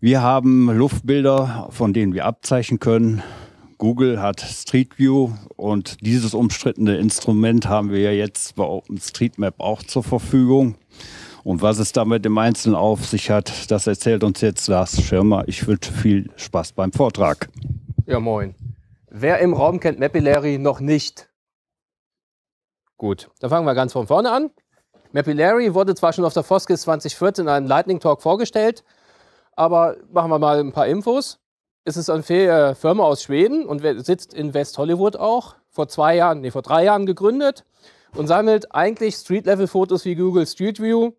Wir haben Luftbilder, von denen wir abzeichnen können. Google hat Street View und dieses umstrittene Instrument haben wir ja jetzt bei OpenStreetMap auch zur Verfügung. Und was es damit im Einzelnen auf sich hat, das erzählt uns jetzt Lars Schirmer. Ich wünsche viel Spaß beim Vortrag. Ja, moin. Wer im Raum kennt Mapillary noch nicht? Gut, dann fangen wir ganz von vorne an. Mapillary wurde zwar schon auf der Foskis 2014 in einem Lightning Talk vorgestellt, aber machen wir mal ein paar Infos. Es ist eine äh, Firma aus Schweden und sitzt in West Hollywood auch. Vor zwei Jahren, nee, vor drei Jahren gegründet und sammelt eigentlich Street-Level-Fotos wie Google Street View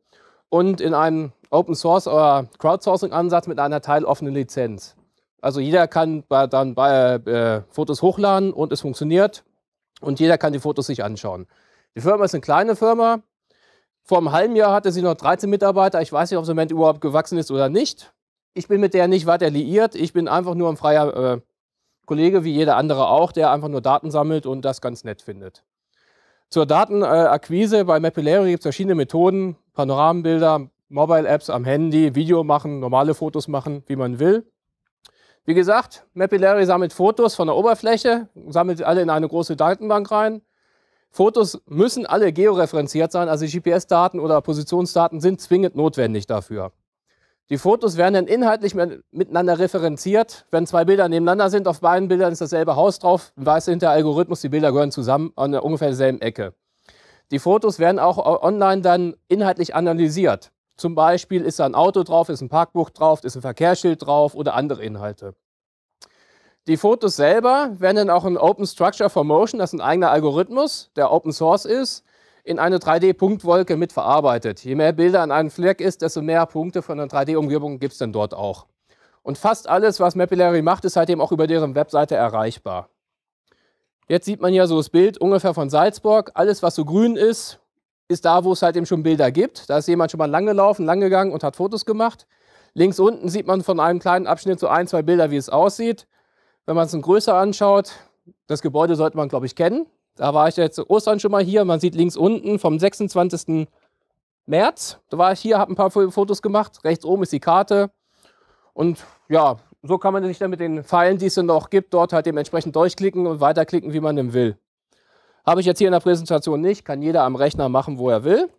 und in einem Open Source oder Crowdsourcing-Ansatz mit einer teiloffenen Lizenz. Also jeder kann dann äh, äh, Fotos hochladen und es funktioniert und jeder kann die Fotos sich anschauen. Die Firma ist eine kleine Firma. Vor einem halben Jahr hatte sie noch 13 Mitarbeiter. Ich weiß nicht, ob sie im Moment überhaupt gewachsen ist oder nicht ich bin mit der nicht weiter liiert. Ich bin einfach nur ein freier äh, Kollege, wie jeder andere auch, der einfach nur Daten sammelt und das ganz nett findet. Zur Datenakquise bei Mapillary gibt es verschiedene Methoden, Panoramenbilder, Mobile-Apps am Handy, Video machen, normale Fotos machen, wie man will. Wie gesagt, Mapillary sammelt Fotos von der Oberfläche, sammelt alle in eine große Datenbank rein. Fotos müssen alle georeferenziert sein, also GPS-Daten oder Positionsdaten sind zwingend notwendig dafür. Die Fotos werden dann inhaltlich miteinander referenziert. Wenn zwei Bilder nebeneinander sind, auf beiden Bildern ist dasselbe Haus drauf, weiß hinter Algorithmus, die Bilder gehören zusammen an ungefähr derselben Ecke. Die Fotos werden auch online dann inhaltlich analysiert. Zum Beispiel ist da ein Auto drauf, ist ein Parkbuch drauf, ist ein Verkehrsschild drauf oder andere Inhalte. Die Fotos selber werden dann auch in Open Structure for Motion, das ist ein eigener Algorithmus, der Open Source ist, in eine 3D-Punktwolke mitverarbeitet. Je mehr Bilder an einem Fleck ist, desto mehr Punkte von einer 3D-Umgebung gibt es dann dort auch. Und fast alles, was Mapillary macht, ist seitdem auch über deren Webseite erreichbar. Jetzt sieht man ja so das Bild ungefähr von Salzburg. Alles, was so grün ist, ist da, wo es halt eben schon Bilder gibt. Da ist jemand schon mal langgelaufen, langgegangen und hat Fotos gemacht. Links unten sieht man von einem kleinen Abschnitt so ein, zwei Bilder, wie es aussieht. Wenn man es in größer anschaut, das Gebäude sollte man, glaube ich, kennen. Da war ich jetzt Ostern schon mal hier. Man sieht links unten vom 26. März. Da war ich hier, habe ein paar Fotos gemacht. Rechts oben ist die Karte. Und ja, so kann man sich dann mit den Pfeilen, die es dann noch gibt, dort halt dementsprechend durchklicken und weiterklicken, wie man denn will. Habe ich jetzt hier in der Präsentation nicht, kann jeder am Rechner machen, wo er will.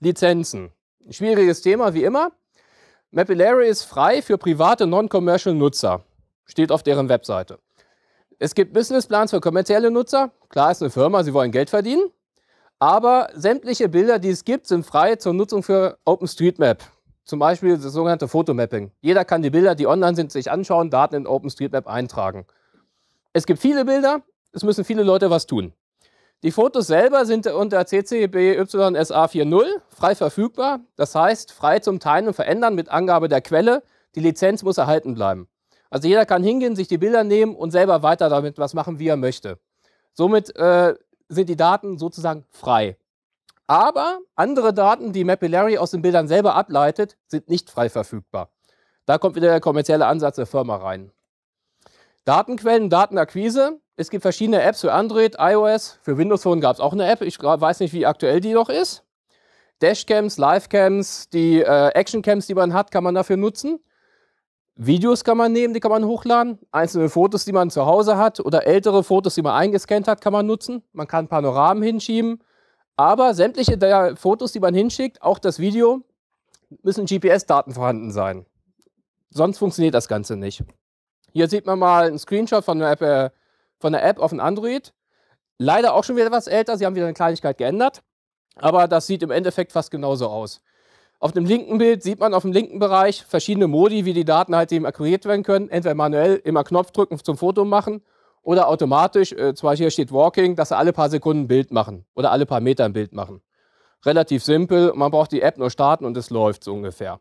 Lizenzen. Ein schwieriges Thema, wie immer. Mapillary ist frei für private Non-Commercial Nutzer. Steht auf deren Webseite. Es gibt Businessplans für kommerzielle Nutzer. Klar ist eine Firma, sie wollen Geld verdienen. Aber sämtliche Bilder, die es gibt, sind frei zur Nutzung für OpenStreetMap. Zum Beispiel das sogenannte Fotomapping. Jeder kann die Bilder, die online sind, sich anschauen, Daten in OpenStreetMap eintragen. Es gibt viele Bilder, es müssen viele Leute was tun. Die Fotos selber sind unter CC BY SA 4.0 frei verfügbar, das heißt frei zum Teilen und Verändern mit Angabe der Quelle. Die Lizenz muss erhalten bleiben. Also jeder kann hingehen, sich die Bilder nehmen und selber weiter damit was machen, wie er möchte. Somit äh, sind die Daten sozusagen frei. Aber andere Daten, die Mapillary aus den Bildern selber ableitet, sind nicht frei verfügbar. Da kommt wieder der kommerzielle Ansatz der Firma rein. Datenquellen, Datenakquise. Es gibt verschiedene Apps für Android, iOS. Für Windows Phone gab es auch eine App. Ich weiß nicht, wie aktuell die noch ist. Dashcams, Livecams, die äh, Actioncams, die man hat, kann man dafür nutzen. Videos kann man nehmen, die kann man hochladen. Einzelne Fotos, die man zu Hause hat oder ältere Fotos, die man eingescannt hat, kann man nutzen. Man kann Panoramen hinschieben. Aber sämtliche der Fotos, die man hinschickt, auch das Video, müssen GPS-Daten vorhanden sein. Sonst funktioniert das Ganze nicht. Hier sieht man mal einen Screenshot von der App, äh, von der App auf den Android. Leider auch schon wieder etwas älter. Sie haben wieder eine Kleinigkeit geändert. Aber das sieht im Endeffekt fast genauso aus. Auf dem linken Bild sieht man auf dem linken Bereich verschiedene Modi, wie die Daten halt eben akquiriert werden können. Entweder manuell immer Knopf drücken zum Foto machen oder automatisch, äh, zum Beispiel hier steht Walking, dass sie alle paar Sekunden ein Bild machen oder alle paar Meter ein Bild machen. Relativ simpel, man braucht die App nur starten und es läuft so ungefähr.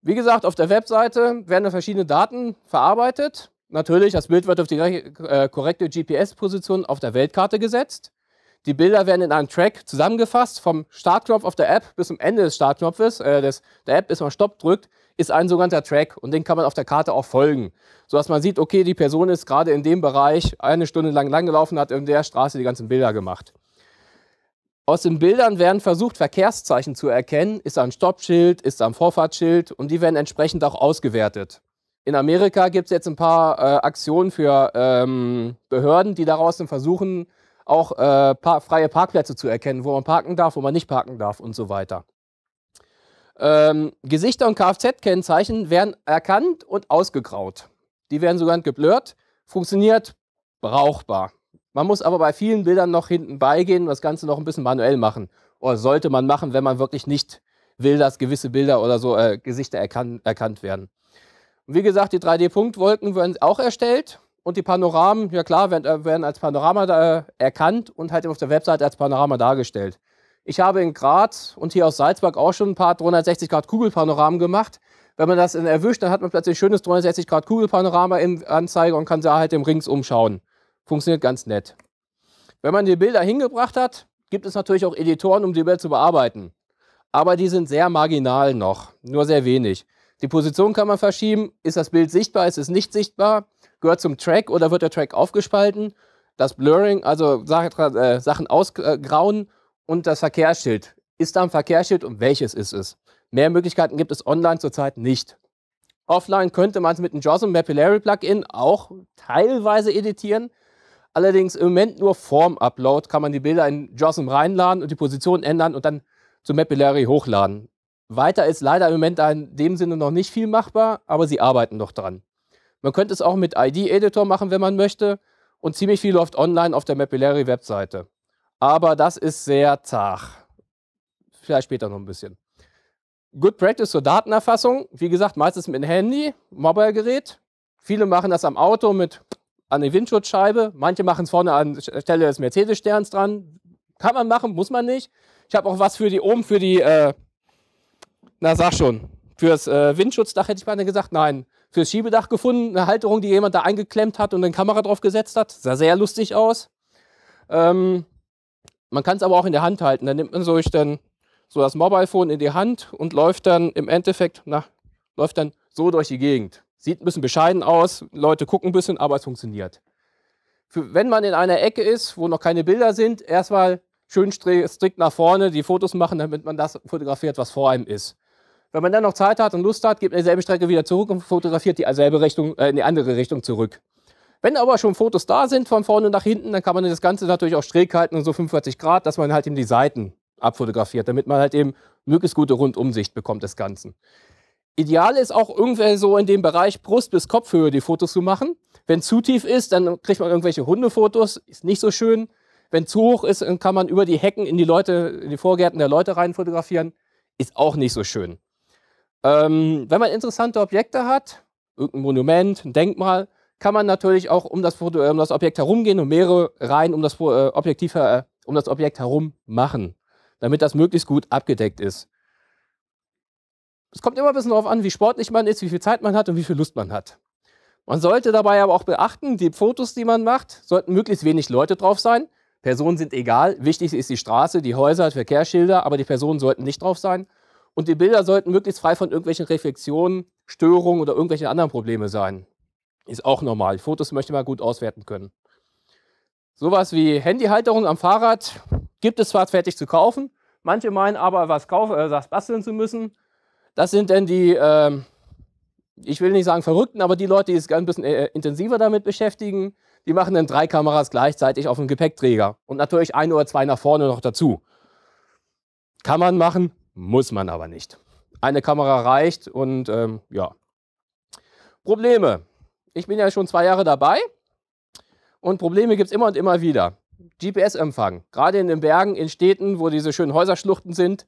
Wie gesagt, auf der Webseite werden verschiedene Daten verarbeitet. Natürlich, das Bild wird auf die äh, korrekte GPS-Position auf der Weltkarte gesetzt. Die Bilder werden in einem Track zusammengefasst, vom Startknopf auf der App bis zum Ende des Startknopfes, äh, des, der App, bis man Stopp drückt, ist ein sogenannter Track und den kann man auf der Karte auch folgen, sodass man sieht, okay, die Person ist gerade in dem Bereich eine Stunde lang langgelaufen, hat in der Straße die ganzen Bilder gemacht. Aus den Bildern werden versucht, Verkehrszeichen zu erkennen. Ist ein Stoppschild, ist ein Vorfahrtsschild und die werden entsprechend auch ausgewertet. In Amerika gibt es jetzt ein paar äh, Aktionen für ähm, Behörden, die daraus versuchen, auch äh, pa freie Parkplätze zu erkennen, wo man parken darf, wo man nicht parken darf und so weiter. Ähm, Gesichter und Kfz-Kennzeichen werden erkannt und ausgegraut. Die werden sogar geblurrt, funktioniert brauchbar. Man muss aber bei vielen Bildern noch hinten beigehen und das Ganze noch ein bisschen manuell machen. Oder sollte man machen, wenn man wirklich nicht will, dass gewisse Bilder oder so äh, Gesichter erkan erkannt werden. Und wie gesagt, die 3D-Punktwolken werden auch erstellt. Und die Panoramen, ja klar, werden, äh, werden als Panorama da, äh, erkannt und halt auf der Webseite als Panorama dargestellt. Ich habe in Graz und hier aus Salzburg auch schon ein paar 360 Grad Kugelpanoramen gemacht. Wenn man das erwischt, dann hat man plötzlich ein schönes 360 Grad Kugelpanorama in Anzeige und kann da halt im Rings umschauen. Funktioniert ganz nett. Wenn man die Bilder hingebracht hat, gibt es natürlich auch Editoren, um die Bilder zu bearbeiten. Aber die sind sehr marginal noch, nur sehr wenig. Die Position kann man verschieben. Ist das Bild sichtbar? Ist es nicht sichtbar? gehört zum Track oder wird der Track aufgespalten, das Blurring, also äh, Sachen ausgrauen und das Verkehrsschild. Ist da ein Verkehrsschild und welches ist es? Mehr Möglichkeiten gibt es online zurzeit nicht. Offline könnte man es mit dem JOSM Mapillary Plugin auch teilweise editieren. Allerdings im Moment nur vorm Upload kann man die Bilder in JOSM reinladen und die Position ändern und dann zu Mapillary hochladen. Weiter ist leider im Moment in dem Sinne noch nicht viel machbar, aber sie arbeiten noch dran. Man könnte es auch mit ID-Editor machen, wenn man möchte. Und ziemlich viel läuft online auf der Mapillary-Webseite. Aber das ist sehr zach. Vielleicht später noch ein bisschen. Good Practice zur Datenerfassung. Wie gesagt, meistens mit dem Handy, Mobile-Gerät. Viele machen das am Auto mit an der Windschutzscheibe. Manche machen es vorne an der Stelle des Mercedes-Sterns dran. Kann man machen, muss man nicht. Ich habe auch was für die oben für die, äh, na sag schon, fürs äh, Windschutzdach hätte ich beinahe gesagt, nein, fürs Schiebedach gefunden, eine Halterung, die jemand da eingeklemmt hat und eine Kamera drauf gesetzt hat. Sah sehr lustig aus. Ähm, man kann es aber auch in der Hand halten. Dann nimmt man so, dann so das Mobilephone in die Hand und läuft dann im Endeffekt, na, läuft dann so durch die Gegend. Sieht ein bisschen bescheiden aus, Leute gucken ein bisschen, aber es funktioniert. Für, wenn man in einer Ecke ist, wo noch keine Bilder sind, erstmal schön strikt nach vorne die Fotos machen, damit man das fotografiert, was vor einem ist. Wenn man dann noch Zeit hat und Lust hat, geht man dieselbe Strecke wieder zurück und fotografiert die selbe Richtung, äh, in die andere Richtung zurück. Wenn aber schon Fotos da sind, von vorne nach hinten, dann kann man das Ganze natürlich auch schräg halten und so 45 Grad, dass man halt eben die Seiten abfotografiert, damit man halt eben möglichst gute Rundumsicht bekommt des Ganzen. Ideal ist auch irgendwer so in dem Bereich Brust bis Kopfhöhe die Fotos zu machen. Wenn zu tief ist, dann kriegt man irgendwelche Hundefotos, ist nicht so schön. Wenn zu hoch ist, dann kann man über die Hecken in die Leute, in die Vorgärten der Leute rein fotografieren, ist auch nicht so schön. Ähm, wenn man interessante Objekte hat, irgendein Monument, ein Denkmal, kann man natürlich auch um das, Foto, äh, um das Objekt herumgehen und mehrere Reihen um das, äh, Objektiv, äh, um das Objekt herum machen, damit das möglichst gut abgedeckt ist. Es kommt immer ein bisschen darauf an, wie sportlich man ist, wie viel Zeit man hat und wie viel Lust man hat. Man sollte dabei aber auch beachten, die Fotos, die man macht, sollten möglichst wenig Leute drauf sein. Personen sind egal. Wichtig ist die Straße, die Häuser, Verkehrsschilder, aber die Personen sollten nicht drauf sein. Und die Bilder sollten möglichst frei von irgendwelchen Reflexionen, Störungen oder irgendwelchen anderen Problemen sein. Ist auch normal. Fotos möchte man gut auswerten können. Sowas wie Handyhalterung am Fahrrad gibt es zwar fertig zu kaufen, manche meinen aber, was, kaufen, äh, was basteln zu müssen. Das sind denn die, äh, ich will nicht sagen Verrückten, aber die Leute, die sich ein bisschen äh, intensiver damit beschäftigen, die machen dann drei Kameras gleichzeitig auf dem Gepäckträger und natürlich ein oder zwei nach vorne noch dazu. Kann man machen, muss man aber nicht. Eine Kamera reicht und ähm, ja. Probleme. Ich bin ja schon zwei Jahre dabei und Probleme gibt es immer und immer wieder. GPS-Empfang, gerade in den Bergen, in Städten, wo diese schönen Häuserschluchten sind,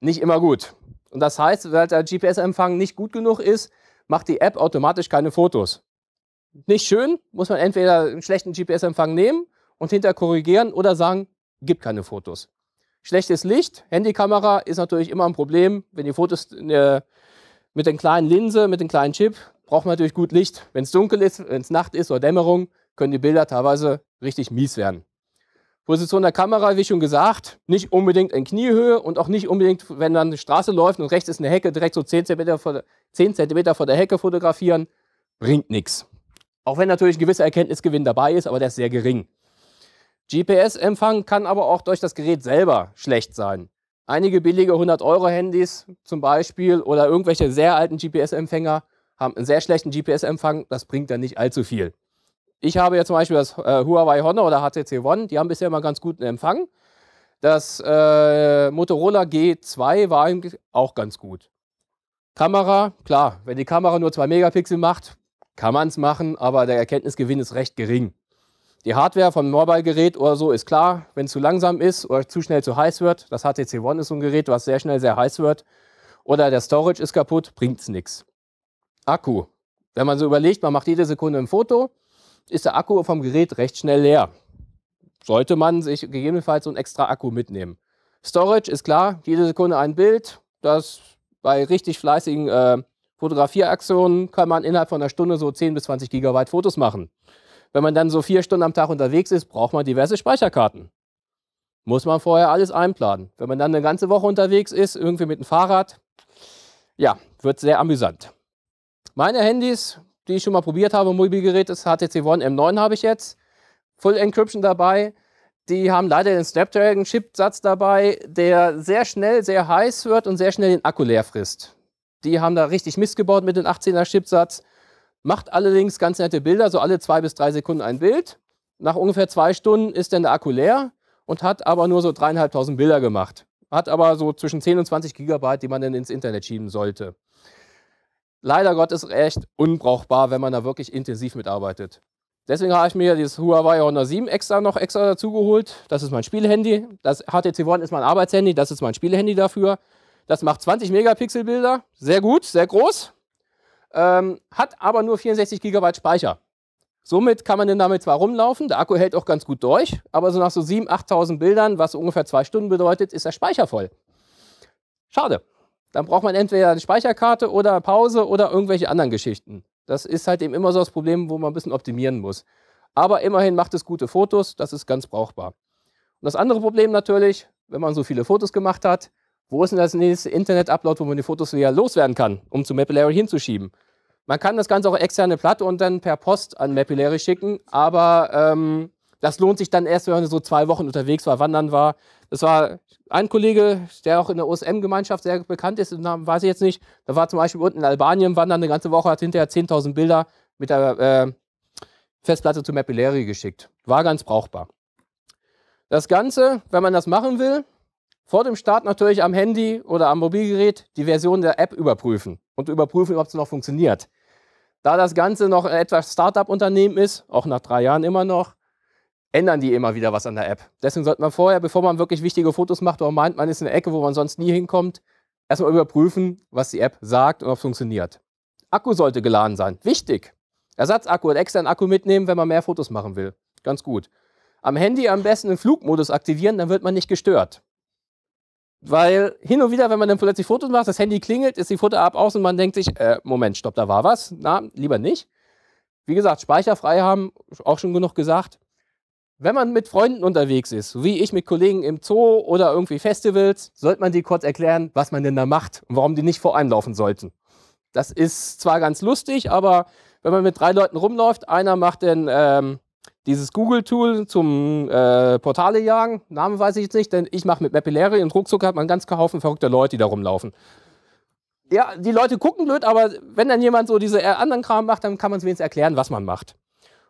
nicht immer gut. Und das heißt, weil der GPS-Empfang nicht gut genug ist, macht die App automatisch keine Fotos. Nicht schön, muss man entweder einen schlechten GPS-Empfang nehmen und hinterher korrigieren oder sagen, gibt keine Fotos. Schlechtes Licht, Handykamera ist natürlich immer ein Problem. Wenn die Fotos äh, mit den kleinen Linse, mit dem kleinen Chip, braucht man natürlich gut Licht. Wenn es dunkel ist, wenn es Nacht ist oder Dämmerung, können die Bilder teilweise richtig mies werden. Position der Kamera, wie schon gesagt, nicht unbedingt in Kniehöhe und auch nicht unbedingt, wenn dann eine Straße läuft und rechts ist eine Hecke, direkt so 10 cm vor 10 cm vor der Hecke fotografieren, bringt nichts. Auch wenn natürlich ein gewisser Erkenntnisgewinn dabei ist, aber der ist sehr gering. GPS-Empfang kann aber auch durch das Gerät selber schlecht sein. Einige billige 100-Euro-Handys zum Beispiel oder irgendwelche sehr alten GPS-Empfänger haben einen sehr schlechten GPS-Empfang. Das bringt dann nicht allzu viel. Ich habe jetzt zum Beispiel das äh, Huawei Honor oder HTC One, die haben bisher immer ganz guten Empfang. Das äh, Motorola G2 war auch ganz gut. Kamera, klar, wenn die Kamera nur 2 Megapixel macht, kann man es machen, aber der Erkenntnisgewinn ist recht gering. Die Hardware vom Mobile-Gerät oder so ist klar, wenn es zu langsam ist oder zu schnell zu heiß wird. Das HTC One ist so ein Gerät, was sehr schnell sehr heiß wird. Oder der Storage ist kaputt, bringt es nichts. Akku. Wenn man so überlegt, man macht jede Sekunde ein Foto, ist der Akku vom Gerät recht schnell leer. Sollte man sich gegebenenfalls so einen extra Akku mitnehmen. Storage ist klar, jede Sekunde ein Bild. Das bei richtig fleißigen äh, Fotografieaktionen kann man innerhalb von einer Stunde so 10 bis 20 Gigabyte Fotos machen wenn man dann so vier Stunden am Tag unterwegs ist, braucht man diverse Speicherkarten. Muss man vorher alles einplanen. Wenn man dann eine ganze Woche unterwegs ist, irgendwie mit dem Fahrrad, ja, wird sehr amüsant. Meine Handys, die ich schon mal probiert habe, Mobilgerät, das HTC One M9 habe ich jetzt. Full Encryption dabei. Die haben leider den snapdragon satz dabei, der sehr schnell sehr heiß wird und sehr schnell den Akku leer frisst. Die haben da richtig Mist gebaut mit dem 18er-Chipsatz. Macht allerdings ganz nette Bilder, so alle zwei bis drei Sekunden ein Bild. Nach ungefähr zwei Stunden ist dann der Akku leer und hat aber nur so dreieinhalbtausend Bilder gemacht. Hat aber so zwischen 10 und 20 Gigabyte, die man dann ins Internet schieben sollte. Leider Gottes recht unbrauchbar, wenn man da wirklich intensiv mitarbeitet. Deswegen habe ich mir dieses Huawei Honor 7 extra noch extra dazu geholt. Das ist mein Spielhandy. Das HTC One ist mein Arbeitshandy. Das ist mein Spielhandy dafür. Das macht 20 Megapixel Bilder. Sehr gut, sehr groß ähm, hat aber nur 64 GB Speicher. Somit kann man denn damit zwar rumlaufen, der Akku hält auch ganz gut durch, aber so nach so 7.000, 8.000 Bildern, was so ungefähr zwei Stunden bedeutet, ist der Speicher voll. Schade. Dann braucht man entweder eine Speicherkarte oder Pause oder irgendwelche anderen Geschichten. Das ist halt eben immer so das Problem, wo man ein bisschen optimieren muss. Aber immerhin macht es gute Fotos, das ist ganz brauchbar. Und das andere Problem natürlich, wenn man so viele Fotos gemacht hat, wo ist denn das nächste Internet-Upload, wo man die Fotos wieder loswerden kann, um zu Mapillary hinzuschieben? Man kann das Ganze auch externe Platte und dann per Post an Mapillary schicken, aber ähm, das lohnt sich dann erst, wenn man so zwei Wochen unterwegs war, wandern war. Das war ein Kollege, der auch in der OSM-Gemeinschaft sehr bekannt ist, den Namen weiß ich jetzt nicht. Da war zum Beispiel unten in Albanien wandern eine ganze Woche, hat hinterher 10.000 Bilder mit der äh, Festplatte zu Mapillary geschickt. War ganz brauchbar. Das Ganze, wenn man das machen will, vor dem Start natürlich am Handy oder am Mobilgerät die Version der App überprüfen und überprüfen, ob es noch funktioniert. Da das Ganze noch etwas Startup-Unternehmen ist, auch nach drei Jahren immer noch, ändern die immer wieder was an der App. Deswegen sollte man vorher, bevor man wirklich wichtige Fotos macht oder meint, man ist in der Ecke, wo man sonst nie hinkommt, erstmal überprüfen, was die App sagt und ob es funktioniert. Akku sollte geladen sein. Wichtig. Ersatzakku und externen Akku mitnehmen, wenn man mehr Fotos machen will. Ganz gut. Am Handy am besten den Flugmodus aktivieren, dann wird man nicht gestört. Weil hin und wieder, wenn man dann plötzlich Fotos macht, das Handy klingelt, ist die Foto-App aus und man denkt sich, äh, Moment, stopp, da war was. Na, lieber nicht. Wie gesagt, Speicher frei haben, auch schon genug gesagt. Wenn man mit Freunden unterwegs ist, wie ich mit Kollegen im Zoo oder irgendwie Festivals, sollte man die kurz erklären, was man denn da macht und warum die nicht vor einem laufen sollten. Das ist zwar ganz lustig, aber wenn man mit drei Leuten rumläuft, einer macht den ähm, dieses Google-Tool zum äh, Portale jagen. Namen weiß ich jetzt nicht, denn ich mache mit Mapillary und ruckzuck hat man ganz Haufen verrückter Leute, die da rumlaufen. Ja, die Leute gucken blöd, aber wenn dann jemand so diese äh, anderen Kram macht, dann kann man es wenigstens erklären, was man macht.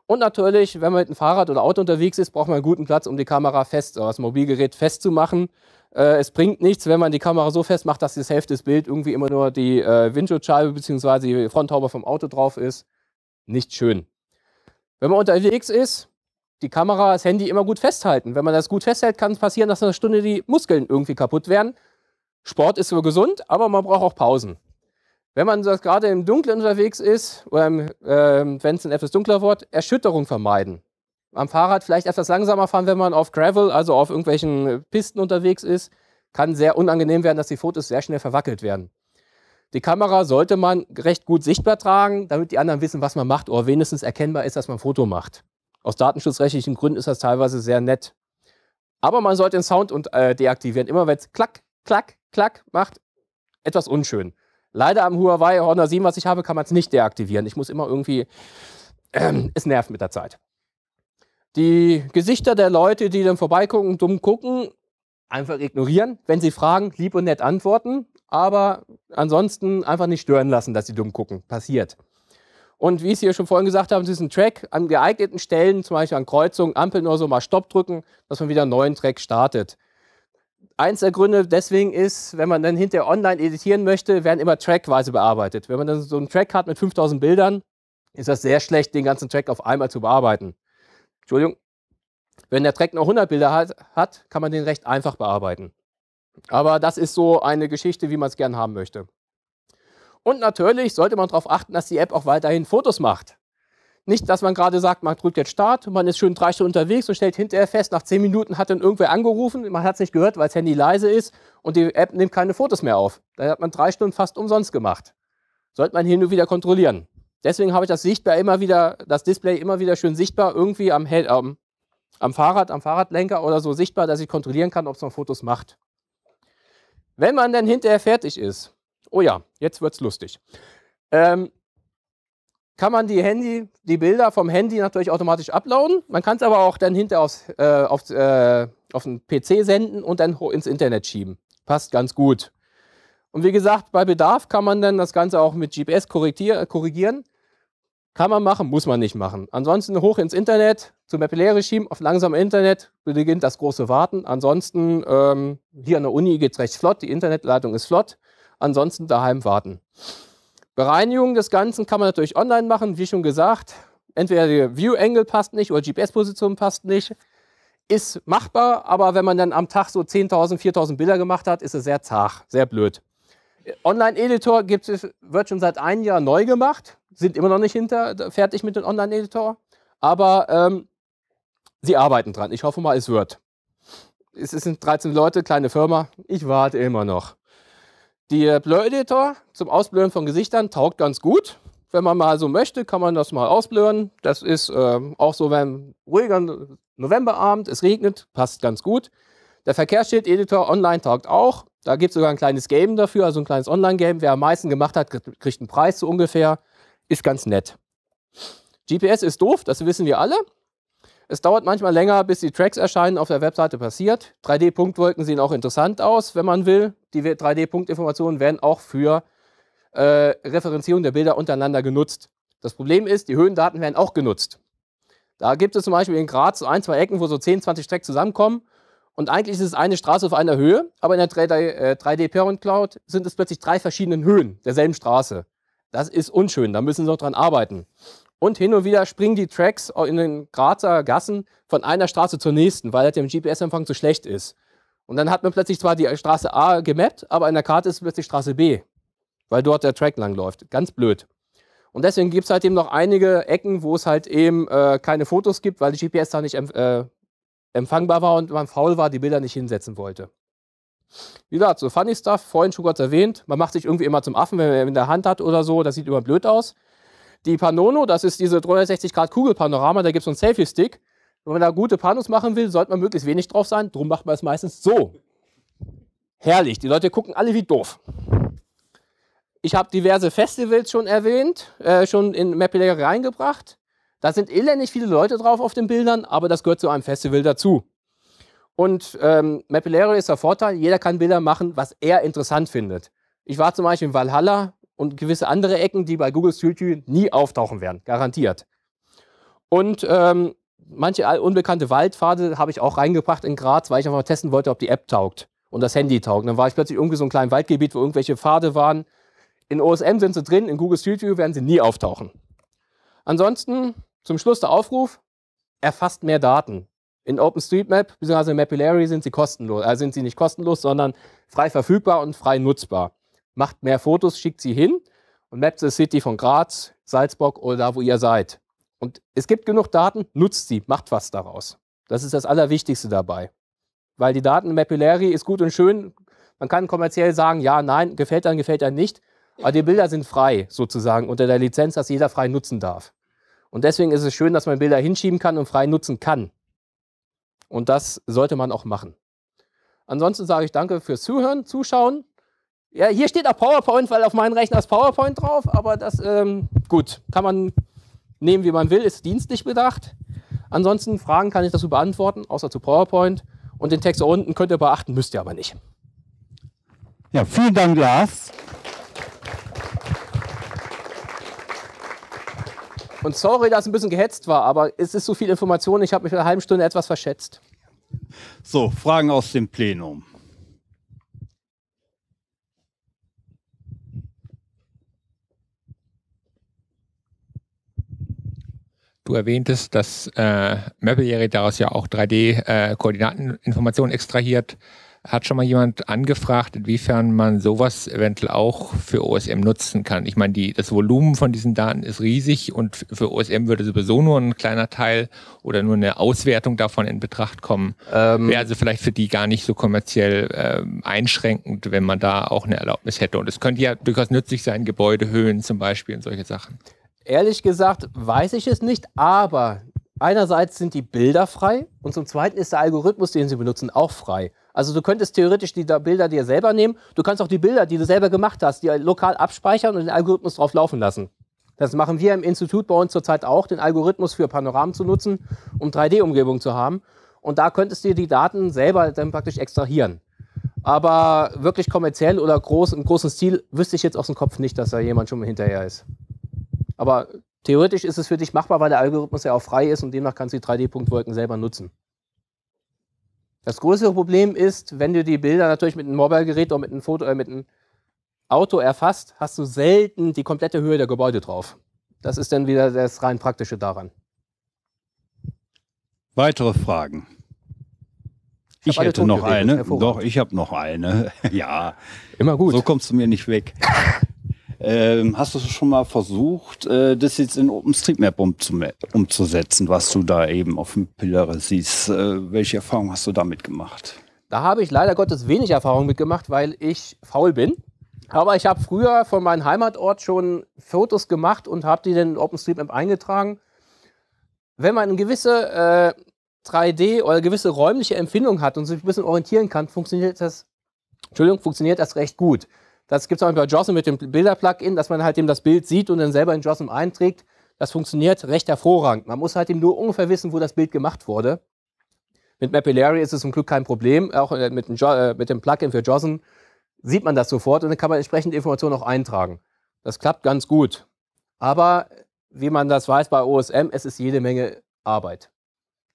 Und natürlich, wenn man mit einem Fahrrad oder Auto unterwegs ist, braucht man einen guten Platz, um die Kamera fest, also das Mobilgerät festzumachen. Äh, es bringt nichts, wenn man die Kamera so festmacht, dass das Hälfte des Bild irgendwie immer nur die äh, Windschutzscheibe bzw. die Fronthaube vom Auto drauf ist. Nicht schön. Wenn man unterwegs ist, die Kamera, das Handy immer gut festhalten. Wenn man das gut festhält, kann es passieren, dass nach einer Stunde die Muskeln irgendwie kaputt werden. Sport ist so gesund, aber man braucht auch Pausen. Wenn man das gerade im Dunkeln unterwegs ist, oder äh, wenn es ein etwas dunkler wird, Erschütterung vermeiden. Am Fahrrad vielleicht etwas langsamer fahren, wenn man auf Gravel, also auf irgendwelchen Pisten unterwegs ist. Kann sehr unangenehm werden, dass die Fotos sehr schnell verwackelt werden. Die Kamera sollte man recht gut sichtbar tragen, damit die anderen wissen, was man macht oder wenigstens erkennbar ist, dass man ein Foto macht. Aus datenschutzrechtlichen Gründen ist das teilweise sehr nett. Aber man sollte den Sound und, äh, deaktivieren. Immer wenn es klack, klack, klack macht, etwas unschön. Leider am Huawei Honor 7, was ich habe, kann man es nicht deaktivieren. Ich muss immer irgendwie, ähm, es nervt mit der Zeit. Die Gesichter der Leute, die dann vorbeigucken, dumm gucken, einfach ignorieren. Wenn sie fragen, lieb und nett antworten aber ansonsten einfach nicht stören lassen, dass sie dumm gucken. Passiert. Und wie ich es hier schon vorhin gesagt habe, es ist ein Track an geeigneten Stellen, zum Beispiel an Kreuzungen, Ampeln oder so, mal Stopp drücken, dass man wieder einen neuen Track startet. Eins der Gründe deswegen ist, wenn man dann hinterher online editieren möchte, werden immer trackweise bearbeitet. Wenn man dann so einen Track hat mit 5000 Bildern, ist das sehr schlecht, den ganzen Track auf einmal zu bearbeiten. Entschuldigung. Wenn der Track noch 100 Bilder hat kann man den recht einfach bearbeiten. Aber das ist so eine Geschichte, wie man es gern haben möchte. Und natürlich sollte man darauf achten, dass die App auch weiterhin Fotos macht. Nicht, dass man gerade sagt, man drückt jetzt Start, man ist schön drei Stunden unterwegs und stellt hinterher fest, nach zehn Minuten hat dann irgendwer angerufen, man hat es nicht gehört, weil das Handy leise ist und die App nimmt keine Fotos mehr auf. Da hat man drei Stunden fast umsonst gemacht. Sollte man hier nur wieder kontrollieren. Deswegen habe ich das sichtbar immer wieder, das Display immer wieder schön sichtbar, irgendwie am, am, am Fahrrad, am Fahrradlenker oder so sichtbar, dass ich kontrollieren kann, ob es noch Fotos macht. Wenn man dann hinterher fertig ist, oh ja, jetzt wird's lustig, ähm, kann man die Handy, die Bilder vom Handy natürlich automatisch uploaden. Man kann es aber auch dann hinterher aufs, äh, aufs, äh, auf den PC senden und dann ins Internet schieben. Passt ganz gut. Und wie gesagt, bei Bedarf kann man dann das Ganze auch mit GPS korrigieren. Kann man machen, muss man nicht machen. Ansonsten hoch ins Internet, zum Mapillär-Regime, auf langsamem Internet beginnt das große Warten. Ansonsten, ähm, hier an der Uni geht es recht flott, die Internetleitung ist flott. Ansonsten daheim warten. Bereinigung des Ganzen kann man natürlich online machen, wie schon gesagt. Entweder der View-Angle passt nicht oder GPS-Position passt nicht. Ist machbar, aber wenn man dann am Tag so 10.000, 4.000 Bilder gemacht hat, ist es sehr zart, sehr blöd. Äh, Online-Editor wird schon seit einem Jahr neu gemacht sind immer noch nicht hinter, fertig mit dem Online-Editor, aber ähm, sie arbeiten dran. Ich hoffe mal, es wird. Es sind 13 Leute, kleine Firma, ich warte immer noch. Der Blur-Editor zum Ausblören von Gesichtern taugt ganz gut. Wenn man mal so möchte, kann man das mal ausblören. Das ist äh, auch so, wenn ruhiger Novemberabend, es regnet, passt ganz gut. Der Verkehrsschild-Editor online taugt auch. Da gibt es sogar ein kleines Game dafür, also ein kleines Online-Game. Wer am meisten gemacht hat, kriegt einen Preis so ungefähr ist ganz nett. GPS ist doof, das wissen wir alle. Es dauert manchmal länger, bis die Tracks erscheinen, auf der Webseite passiert. 3D-Punktwolken sehen auch interessant aus, wenn man will. Die 3D-Punktinformationen werden auch für äh, Referenzierung der Bilder untereinander genutzt. Das Problem ist, die Höhendaten werden auch genutzt. Da gibt es zum Beispiel in Graz so ein, zwei Ecken, wo so 10, 20 Tracks zusammenkommen. Und eigentlich ist es eine Straße auf einer Höhe, aber in der 3D, äh, Parent Cloud sind es plötzlich drei verschiedene Höhen derselben Straße. Das ist unschön, da müssen sie noch dran arbeiten. Und hin und wieder springen die Tracks in den Grazer Gassen von einer Straße zur nächsten, weil halt der GPS-Empfang zu schlecht ist. Und dann hat man plötzlich zwar die Straße A gemappt, aber in der Karte ist plötzlich Straße B, weil dort der Track lang läuft. Ganz blöd. Und deswegen gibt es halt eben noch einige Ecken, wo es halt eben äh, keine Fotos gibt, weil die GPS da nicht äh, empfangbar war und man faul war, die Bilder nicht hinsetzen wollte. Wie gesagt, so Funny Stuff, vorhin schon kurz erwähnt, man macht sich irgendwie immer zum Affen, wenn man in der Hand hat oder so, das sieht immer blöd aus. Die Panono, das ist diese 360 Grad Kugelpanorama, da gibt es so einen Selfie-Stick. Wenn man da gute Panos machen will, sollte man möglichst wenig drauf sein, drum macht man es meistens so. Herrlich, die Leute gucken alle wie doof. Ich habe diverse Festivals schon erwähnt, äh, schon in Mapillary reingebracht. Da sind elendig viele Leute drauf auf den Bildern, aber das gehört zu einem Festival dazu. Und ähm, Mapillary ist der Vorteil, jeder kann Bilder machen, was er interessant findet. Ich war zum Beispiel in Valhalla und gewisse andere Ecken, die bei Google Street View nie auftauchen werden, garantiert. Und ähm, manche unbekannte Waldpfade habe ich auch reingebracht in Graz, weil ich einfach mal testen wollte, ob die App taugt und das Handy taugt. Dann war ich plötzlich irgendwie so ein kleines Waldgebiet, wo irgendwelche Pfade waren. In OSM sind sie drin, in Google Street View werden sie nie auftauchen. Ansonsten zum Schluss der Aufruf, erfasst mehr Daten. In OpenStreetMap beziehungsweise in Mapillary sind sie kostenlos, äh, sind sie nicht kostenlos, sondern frei verfügbar und frei nutzbar. Macht mehr Fotos, schickt sie hin und mappt the City von Graz, Salzburg oder da, wo ihr seid. Und es gibt genug Daten, nutzt sie, macht was daraus. Das ist das Allerwichtigste dabei. Weil die Daten in Mapillary ist gut und schön. Man kann kommerziell sagen, ja, nein, gefällt dann, gefällt dann nicht. Aber die Bilder sind frei, sozusagen, unter der Lizenz, dass jeder frei nutzen darf. Und deswegen ist es schön, dass man Bilder hinschieben kann und frei nutzen kann. Und das sollte man auch machen. Ansonsten sage ich danke fürs Zuhören, Zuschauen. Ja, hier steht auch PowerPoint, weil auf meinem Rechner ist PowerPoint drauf, aber das, ähm, gut, kann man nehmen, wie man will, ist dienstlich bedacht. Ansonsten Fragen kann ich dazu beantworten, außer zu PowerPoint. Und den Text unten könnt ihr beachten, müsst ihr aber nicht. Ja, vielen Dank, Lars. Und sorry, dass es ein bisschen gehetzt war, aber es ist so viel Information, ich habe mich in einer halben Stunde etwas verschätzt. So, Fragen aus dem Plenum. Du erwähntest, dass äh, Mapillary daraus ja auch 3D-Koordinateninformationen äh, extrahiert. Hat schon mal jemand angefragt, inwiefern man sowas eventuell auch für OSM nutzen kann? Ich meine, die, das Volumen von diesen Daten ist riesig und für OSM würde sowieso nur ein kleiner Teil oder nur eine Auswertung davon in Betracht kommen. Ähm, Wäre also vielleicht für die gar nicht so kommerziell äh, einschränkend, wenn man da auch eine Erlaubnis hätte. Und es könnte ja durchaus nützlich sein, Gebäudehöhen zum Beispiel und solche Sachen. Ehrlich gesagt, weiß ich es nicht, aber einerseits sind die Bilder frei und zum Zweiten ist der Algorithmus, den sie benutzen, auch frei. Also du könntest theoretisch die Bilder dir selber nehmen. Du kannst auch die Bilder, die du selber gemacht hast, die lokal abspeichern und den Algorithmus drauf laufen lassen. Das machen wir im Institut bei uns zurzeit auch, den Algorithmus für Panoramen zu nutzen, um 3 d umgebung zu haben. Und da könntest du die Daten selber dann praktisch extrahieren. Aber wirklich kommerziell oder groß, im großen Stil, wüsste ich jetzt aus dem Kopf nicht, dass da jemand schon mal hinterher ist. Aber theoretisch ist es für dich machbar, weil der Algorithmus ja auch frei ist und demnach kannst du die 3D-Punktwolken selber nutzen. Das größere Problem ist, wenn du die Bilder natürlich mit einem Mobile-Gerät oder mit einem, Foto, äh, mit einem Auto erfasst, hast du selten die komplette Höhe der Gebäude drauf. Das ist dann wieder das rein praktische daran. Weitere Fragen? Ich, ich hätte noch eine. Doch, ich habe noch eine. ja. Immer gut. So kommst du mir nicht weg. Ähm, hast du schon mal versucht, äh, das jetzt in OpenStreetMap umzusetzen, was du da eben auf dem Pillar siehst? Äh, welche Erfahrungen hast du damit gemacht? Da habe ich leider Gottes wenig Erfahrung mitgemacht, weil ich faul bin. Aber ich habe früher von meinem Heimatort schon Fotos gemacht und habe die dann in OpenStreetMap eingetragen. Wenn man eine gewisse äh, 3D oder gewisse räumliche Empfindung hat und sich ein bisschen orientieren kann, funktioniert das, Entschuldigung, funktioniert das recht gut. Das gibt es auch bei JOSM mit dem Bilder-Plugin, dass man halt eben das Bild sieht und dann selber in JOSM einträgt. Das funktioniert recht hervorragend. Man muss halt eben nur ungefähr wissen, wo das Bild gemacht wurde. Mit Mapillary ist es zum Glück kein Problem. Auch äh, mit dem, äh, mit dem Plugin für JOSM sieht man das sofort und dann kann man entsprechende Informationen auch eintragen. Das klappt ganz gut. Aber äh, wie man das weiß bei OSM, es ist jede Menge Arbeit.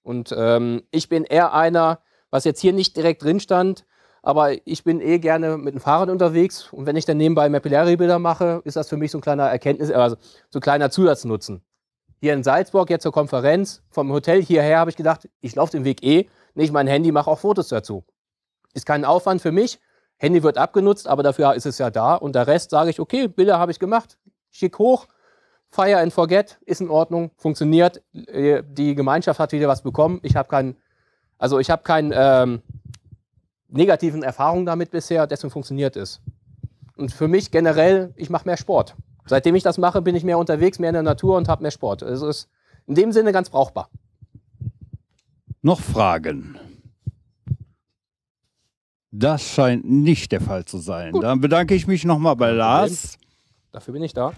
Und ähm, ich bin eher einer, was jetzt hier nicht direkt drin stand, aber ich bin eh gerne mit dem Fahrrad unterwegs und wenn ich dann nebenbei Mapillary-Bilder mache, ist das für mich so ein kleiner Erkenntnis, also so ein kleiner Zusatznutzen. Hier in Salzburg, jetzt zur Konferenz, vom Hotel hierher habe ich gedacht, ich laufe den Weg eh, nicht mein Handy, mache auch Fotos dazu. Ist kein Aufwand für mich, Handy wird abgenutzt, aber dafür ist es ja da und der Rest sage ich, okay, Bilder habe ich gemacht, schick hoch, fire and forget, ist in Ordnung, funktioniert, äh, die Gemeinschaft hat wieder was bekommen, ich habe keinen, also ich habe keinen, ähm, negativen Erfahrungen damit bisher, deswegen funktioniert es. Und für mich generell, ich mache mehr Sport. Seitdem ich das mache, bin ich mehr unterwegs, mehr in der Natur und habe mehr Sport. Also es ist in dem Sinne ganz brauchbar. Noch Fragen? Das scheint nicht der Fall zu sein. Gut. Dann bedanke ich mich nochmal bei Lars. Dafür bin ich da.